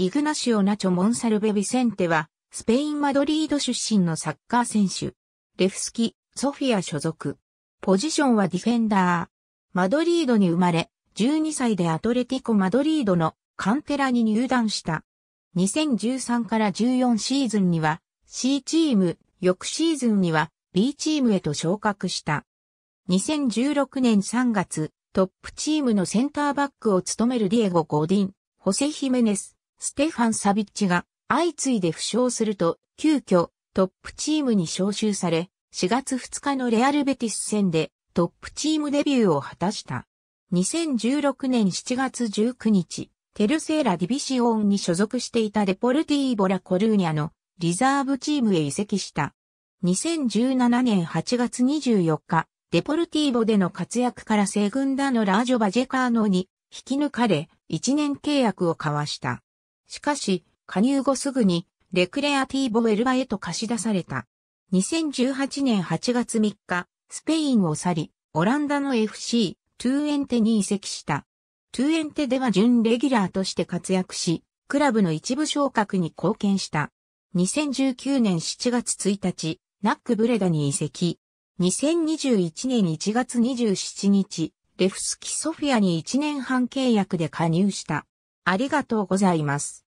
イグナシオ・ナチョ・モンサルベ・ビセンテは、スペイン・マドリード出身のサッカー選手。レフスキ、ソフィア所属。ポジションはディフェンダー。マドリードに生まれ、12歳でアトレティコ・マドリードのカンテラに入団した。2013から14シーズンには C チーム、翌シーズンには B チームへと昇格した。2016年3月、トップチームのセンターバックを務めるディエゴ・ゴディン、ホセ・ヒメネス、ステファン・サビッチが相次いで負傷すると、急遽トップチームに招集され、4月2日のレアルベティス戦でトップチームデビューを果たした。2016年7月19日、テルセーラ・ディビシオンに所属していたデポルティーボ・ラ・コルーニャのリザーブチームへ移籍した。2017年8月24日、デポルティーボでの活躍からセグンダのラージョ・バジェカーノに引き抜かれ、1年契約を交わした。しかし、加入後すぐに、レクレアティーボ・エルバへと貸し出された。2018年8月3日、スペインを去り、オランダの FC、トゥーエンテに移籍した。トゥーエンテでは準レギュラーとして活躍し、クラブの一部昇格に貢献した。2019年7月1日、ナックブレダに移籍。2021年1月27日、レフスキソフィアに1年半契約で加入した。ありがとうございます。